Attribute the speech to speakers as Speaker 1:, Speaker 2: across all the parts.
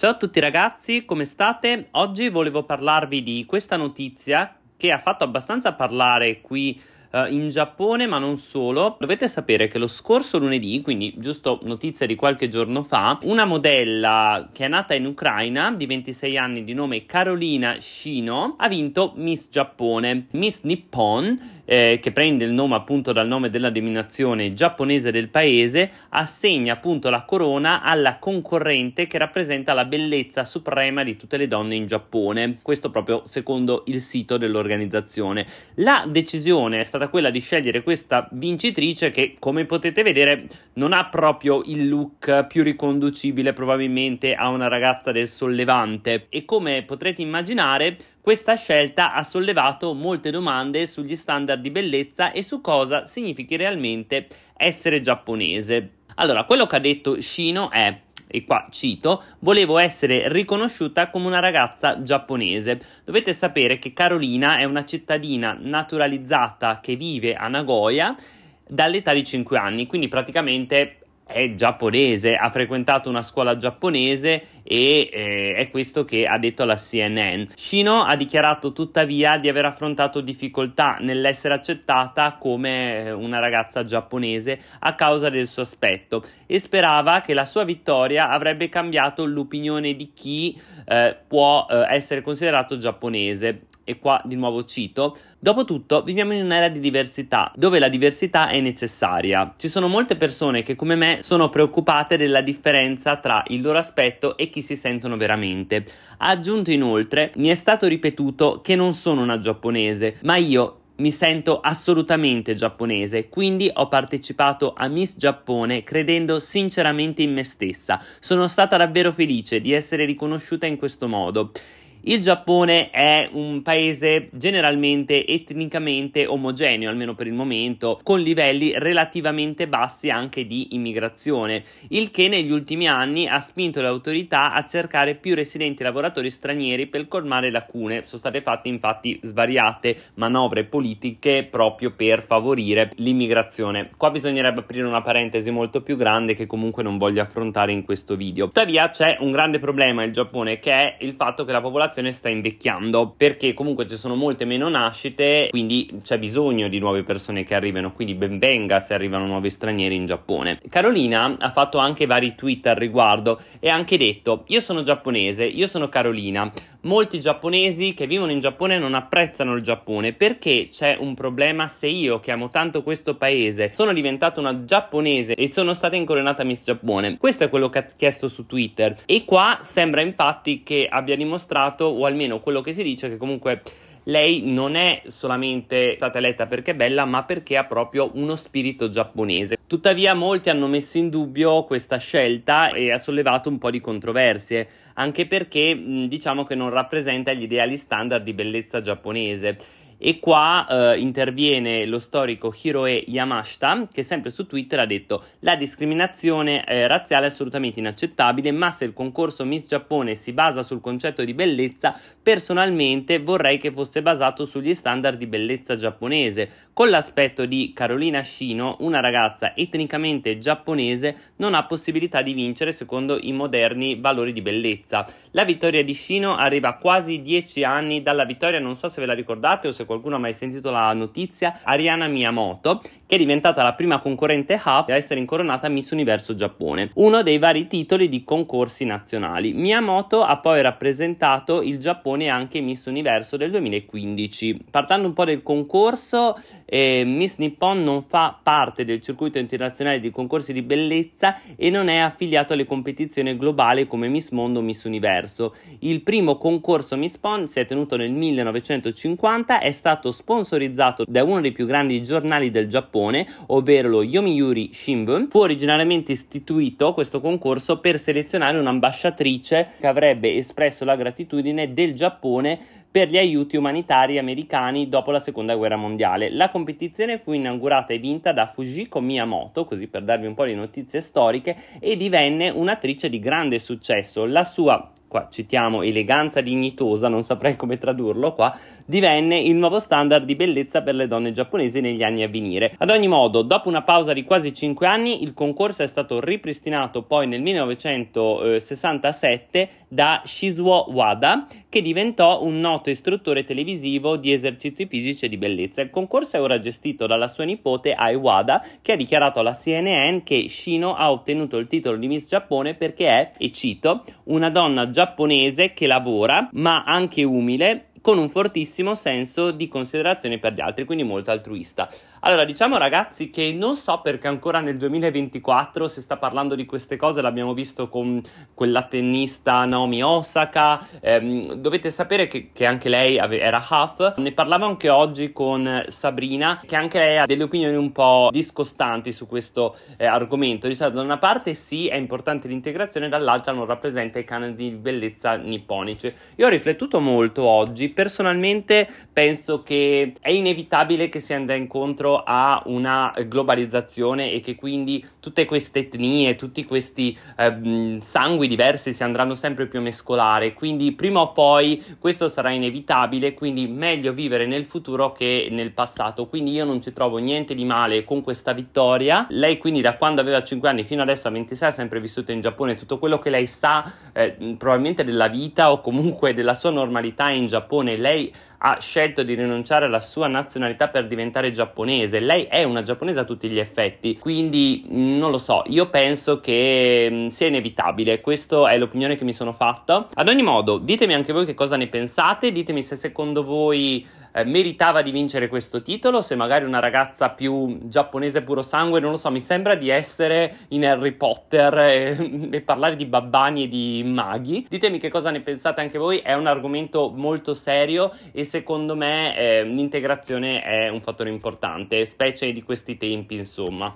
Speaker 1: Ciao a tutti ragazzi, come state? Oggi volevo parlarvi di questa notizia che ha fatto abbastanza parlare qui uh, in Giappone, ma non solo. Dovete sapere che lo scorso lunedì, quindi giusto notizia di qualche giorno fa, una modella che è nata in Ucraina di 26 anni di nome Carolina Shino ha vinto Miss Giappone, Miss Nippon eh, che prende il nome appunto dal nome della denominazione giapponese del paese, assegna appunto la corona alla concorrente che rappresenta la bellezza suprema di tutte le donne in Giappone. Questo proprio secondo il sito dell'organizzazione. La decisione è stata quella di scegliere questa vincitrice che, come potete vedere, non ha proprio il look più riconducibile probabilmente a una ragazza del sollevante e come potrete immaginare questa scelta ha sollevato molte domande sugli standard di bellezza e su cosa significhi realmente essere giapponese. Allora, quello che ha detto Shino è e qua cito, volevo essere riconosciuta come una ragazza giapponese. Dovete sapere che Carolina è una cittadina naturalizzata che vive a Nagoya dall'età di 5 anni, quindi praticamente è giapponese, ha frequentato una scuola giapponese e eh, è questo che ha detto la CNN. Shino ha dichiarato tuttavia di aver affrontato difficoltà nell'essere accettata come eh, una ragazza giapponese a causa del suo aspetto e sperava che la sua vittoria avrebbe cambiato l'opinione di chi eh, può eh, essere considerato giapponese e qua di nuovo cito, Dopotutto viviamo in un'era di diversità, dove la diversità è necessaria. Ci sono molte persone che come me sono preoccupate della differenza tra il loro aspetto e chi chi si sentono veramente. Ha aggiunto inoltre, mi è stato ripetuto che non sono una giapponese, ma io mi sento assolutamente giapponese, quindi ho partecipato a Miss Giappone credendo sinceramente in me stessa. Sono stata davvero felice di essere riconosciuta in questo modo. Il Giappone è un paese generalmente etnicamente omogeneo, almeno per il momento, con livelli relativamente bassi anche di immigrazione, il che negli ultimi anni ha spinto le autorità a cercare più residenti lavoratori stranieri per colmare lacune. Sono state fatte infatti svariate manovre politiche proprio per favorire l'immigrazione. Qua bisognerebbe aprire una parentesi molto più grande che comunque non voglio affrontare in questo video. Tuttavia c'è un grande problema in Giappone che è il fatto che la popolazione popolazione sta invecchiando perché comunque ci sono molte meno nascite, quindi c'è bisogno di nuove persone che arrivano, quindi benvenga se arrivano nuovi stranieri in Giappone. Carolina ha fatto anche vari tweet al riguardo e ha anche detto: "Io sono giapponese, io sono Carolina. Molti giapponesi che vivono in Giappone non apprezzano il Giappone perché c'è un problema se io che amo tanto questo paese sono diventata una giapponese e sono stata incoronata Miss Giappone". Questo è quello che ha chiesto su Twitter e qua sembra infatti che abbia dimostrato fatto, o almeno quello che si dice, che comunque lei non è solamente stata eletta perché è bella, ma perché ha proprio uno spirito giapponese. Tuttavia molti hanno messo in dubbio questa scelta e ha sollevato un po' di controversie, anche perché diciamo che non rappresenta gli ideali standard di bellezza giapponese e qua eh, interviene lo storico Hiroe Yamashita, che sempre su Twitter ha detto: La discriminazione eh, razziale è assolutamente inaccettabile, ma se il concorso Miss Giappone si basa sul concetto di bellezza, personalmente vorrei che fosse basato sugli standard di bellezza giapponese, con l'aspetto di Carolina Shino, una ragazza etnicamente giapponese, non ha possibilità di vincere secondo i moderni valori di bellezza. La vittoria di Shino arriva quasi dieci anni dalla vittoria, non so se ve la ricordate o se qualcuno ha mai sentito la notizia, Ariana Miyamoto, che è diventata la prima concorrente half a essere incoronata Miss Universo Giappone, uno dei vari titoli di concorsi nazionali. Miyamoto ha poi rappresentato il Giappone anche Miss Universo del 2015. Partendo un po' del concorso, eh, Miss Nippon non fa parte del circuito internazionale di concorsi di bellezza e non è affiliato alle competizioni globali come Miss Mondo o Miss Universo. Il primo concorso Miss Pond si è tenuto nel 1950 è stato sponsorizzato da uno dei più grandi giornali del Giappone, ovvero lo Yomiuri Shimbun. Fu originariamente istituito questo concorso per selezionare un'ambasciatrice che avrebbe espresso la gratitudine del Giappone per gli aiuti umanitari americani dopo la seconda guerra mondiale. La competizione fu inaugurata e vinta da Fujiko Miyamoto, così per darvi un po' le notizie storiche, e divenne un'attrice di grande successo. La sua qua citiamo eleganza dignitosa, non saprei come tradurlo qua, divenne il nuovo standard di bellezza per le donne giapponesi negli anni a venire. Ad ogni modo, dopo una pausa di quasi 5 anni, il concorso è stato ripristinato poi nel 1967 da Shizuo Wada, che diventò un noto istruttore televisivo di esercizi fisici e di bellezza. Il concorso è ora gestito dalla sua nipote Ai Wada, che ha dichiarato alla CNN che Shino ha ottenuto il titolo di Miss Giappone perché è, e cito, una donna giapponese giapponese che lavora ma anche umile con un fortissimo senso di considerazione per gli altri, quindi molto altruista. Allora, diciamo ragazzi che non so perché ancora nel 2024 si sta parlando di queste cose, l'abbiamo visto con quella tennista Naomi Osaka, ehm, dovete sapere che, che, anche lei era half, ne parlavo anche oggi con Sabrina, che anche lei ha delle opinioni un po' discostanti su questo eh, argomento, diciamo da una parte sì è importante l'integrazione, dall'altra non rappresenta i canoni di bellezza nipponici. Io ho riflettuto molto oggi personalmente penso che è inevitabile che si andrà incontro a una globalizzazione e che quindi tutte queste etnie, tutti questi eh, sangui diversi si andranno sempre più a mescolare. Quindi prima o poi questo sarà inevitabile, quindi meglio vivere nel futuro che nel passato. Quindi io non ci trovo niente di male con questa vittoria. Lei quindi da quando aveva 5 anni fino adesso a 26 ha sempre vissuto in Giappone, tutto quello che lei sa eh, probabilmente della vita o comunque della sua normalità in Giappone Giappone, lei ha scelto di rinunciare alla sua nazionalità per diventare giapponese, lei è una giapponese a tutti gli effetti, quindi mm, non lo so, io penso che mm, sia inevitabile, questa è l'opinione che mi sono fatta. Ad ogni modo, ditemi anche voi che cosa ne pensate, ditemi se secondo voi eh, meritava di vincere questo titolo, se magari una ragazza più giapponese puro sangue, non lo so, mi sembra di essere in Harry Potter e, e parlare di babbani e di maghi. Ditemi che cosa ne pensate anche voi, è un argomento molto serio e secondo me eh, l'integrazione è un fattore importante, specie di questi tempi insomma.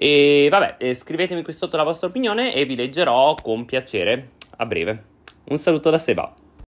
Speaker 1: E vabbè, eh, scrivetemi qui sotto la vostra opinione e vi leggerò con piacere a breve. Un saluto da Seba.